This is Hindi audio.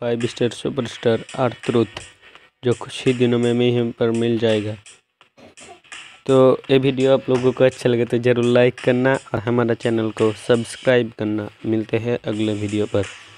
फाइव स्टार सुपरस्टार आर्तरुथ जो कुछ ही दिनों में मैं हम पर मिल जाएगा तो ये वीडियो आप लोगों को अच्छा लगे तो ज़रूर लाइक करना और हमारा चैनल को सब्सक्राइब करना मिलते हैं अगले वीडियो पर